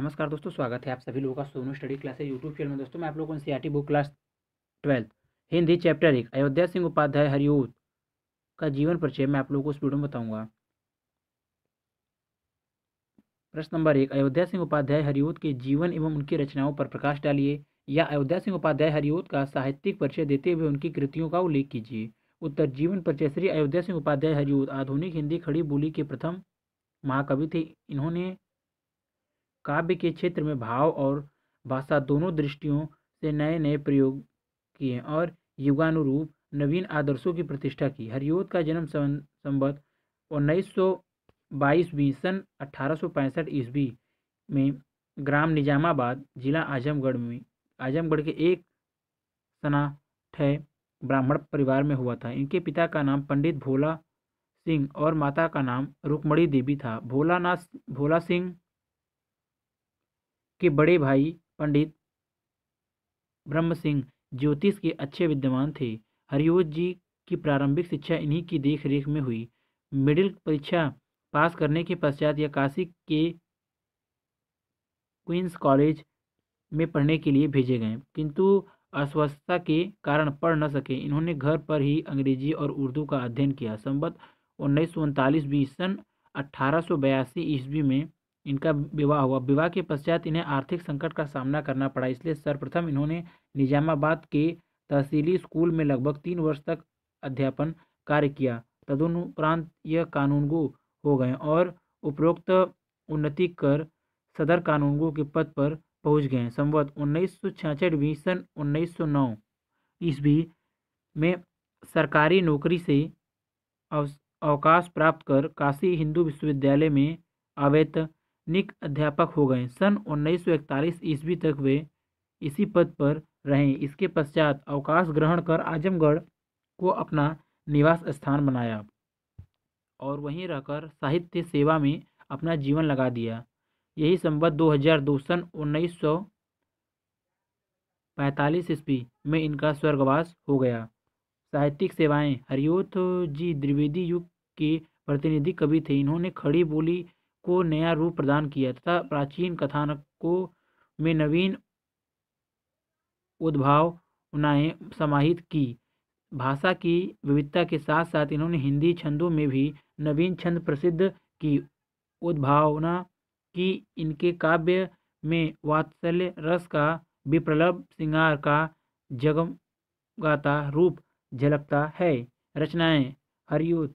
नमस्कार दोस्तों स्वागत है आप सभी लोगों का Sonu study classes YouTube channel में दोस्तों मैं आप लोगों को एन book class twelfth Hindi chapter एक अयोध्या सिंह उपाध्याय हरिओत का जीवन परिचय मैं आप लोगों को इस वीडियो में बताऊंगा प्रश्न नंबर एक अयोध्या सिंह उपाध्याय हरिओत के जीवन एवं उनकी रचनाओं पर प्रकाश डालिए या अयोध्या सिंह उपाध्याय हरिओत का साहित्यिक परिचय देते हुए उनकी कृतियों का उल्लेख कीजिए उत्तर जीवन परिचय श्री अयोध्या सिंह उपाध्याय हरिओत आधुनिक हिंदी खड़ी बोली के प्रथम महाकवि थे इन्होंने काव्य के क्षेत्र में भाव और भाषा दोनों दृष्टियों से नए नए प्रयोग किए और युगानुरूप नवीन आदर्शों की प्रतिष्ठा की हरिओद का जन्म संबद्ध उन्नीस सौ बाईसवीं सन अठारह ईस्वी में ग्राम निजामाबाद जिला आजमगढ़ में आजमगढ़ के एक सनाठय ब्राह्मण परिवार में हुआ था इनके पिता का नाम पंडित भोला सिंह और माता का नाम रुकमणी देवी था भोलानाथ भोला सिंह के बड़े भाई पंडित ब्रह्म सिंह ज्योतिष के अच्छे विद्यमान थे हरिओत जी की प्रारंभिक शिक्षा इन्हीं की देखरेख में हुई मिडिल परीक्षा पास करने के पश्चात यह काशी के क्वींस कॉलेज में पढ़ने के लिए भेजे गए किंतु अस्वस्थता के कारण पढ़ न सके इन्होंने घर पर ही अंग्रेजी और उर्दू का अध्ययन किया संबत उन्नीस सौ उनतालीस बीस सन अठारह ईस्वी में इनका विवाह हुआ विवाह के पश्चात इन्हें आर्थिक संकट का सामना करना पड़ा इसलिए सर्वप्रथम इन्होंने निजामाबाद के तहसीली स्कूल में लगभग तीन वर्ष तक अध्यापन कार्य किया तदनुपरांत यह कानूनगो हो गए और उपरोक्त उन्नति कर सदर कानूनगो के पद पर पहुंच गए संवत उन्नीस सौ छियासठ भी सन उन्नीस सौ नौ ईस्वी में सरकारी नौकरी से अवकाश प्राप्त कर काशी हिंदू विश्वविद्यालय में अवैध निक अध्यापक हो गए सन 1941 ईस्वी तक वे इसी पद पर रहे इसके पश्चात अवकाश ग्रहण कर आजमगढ़ को अपना निवास स्थान बनाया और वहीं रहकर साहित्य सेवा में अपना जीवन लगा दिया यही हजार 2002 सन 1945 ईस्वी में इनका स्वर्गवास हो गया साहित्यिक सेवाएं हरियोथ जी द्विवेदी युग के प्रतिनिधि कवि थे इन्होंने खड़ी बोली को नया रूप प्रदान किया तथा प्राचीन कथानकों में नवीन उद्भावनाएँ समाहित की भाषा की विविधता के साथ साथ इन्होंने हिंदी छंदों में भी नवीन छंद प्रसिद्ध की उद्भावना की इनके काव्य में वात्सल्य रस का विप्रलभ श्रृंगार का जगमगाता रूप झलकता है रचनाएं हरियुत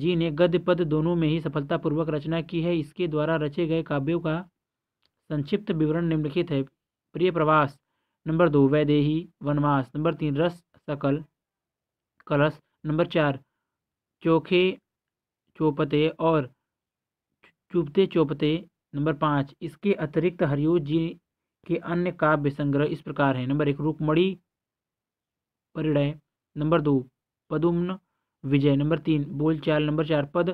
जी ने गद्य पद दोनों में ही सफलतापूर्वक रचना की है इसके द्वारा रचे गए काव्यों का संक्षिप्त विवरण निम्नलिखित है प्रिय प्रवास नंबर दो वैदेही वनवास नंबर तीन रस सकल कलश नंबर चार चोखे चौपते और चुपते चौपते नंबर पाँच इसके अतिरिक्त हरियो जी के अन्य काव्य संग्रह इस प्रकार हैं नंबर एक रुकमणी परिणय नंबर दो पदुम्न विजय नंबर तीन बोलचाल नंबर चार पद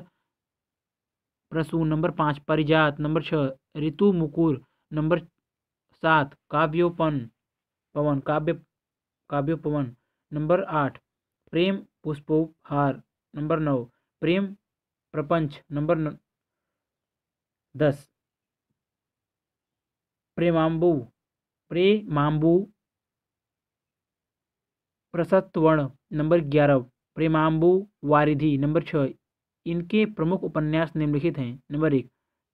प्रसून नंबर पाँच परिजात नंबर छः ऋतु मुकुर नंबर सात काव्योपन पवन काव्य काव्योपवन नंबर आठ प्रेम पुष्पोपहार नंबर नौ प्रेम प्रपंच नंबर न, दस प्रेमांबू प्रेमांबू प्रसत्वर्ण नंबर ग्यारह प्रेमाम्बू वारिधि नंबर छः इनके प्रमुख उपन्यास निम्नलिखित हैं नंबर एक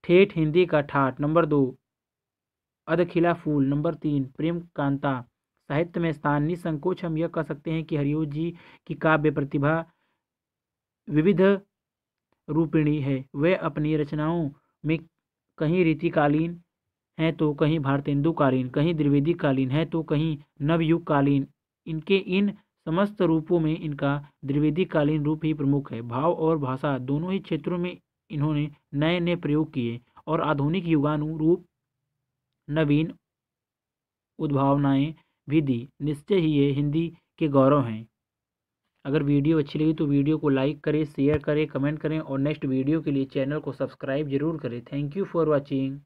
ठेठ हिंदी का ठाठ नंबर दो अधखिला फूल नंबर तीन प्रेम कांता साहित्य में स्थान निसंकोच हम यह कह सकते हैं कि हरिओ जी की काव्य प्रतिभा विविध रूपिणी है वे अपनी रचनाओं में कहीं रीतिकालीन हैं तो कहीं भारतेंदुकालीन कहीं द्विवेदीकालीन है तो कहीं नवयुगकालीन इनके इन समस्त रूपों में इनका द्विवेदीकालीन रूप ही प्रमुख है भाव और भाषा दोनों ही क्षेत्रों में इन्होंने नए नए प्रयोग किए और आधुनिक युगानुरूप नवीन उद्भावनाएं भी दी निश्चय ही ये हिंदी के गौरव हैं अगर वीडियो अच्छी लगी तो वीडियो को लाइक करें शेयर करें कमेंट करें और नेक्स्ट वीडियो के लिए चैनल को सब्सक्राइब जरूर करें थैंक यू फॉर वॉचिंग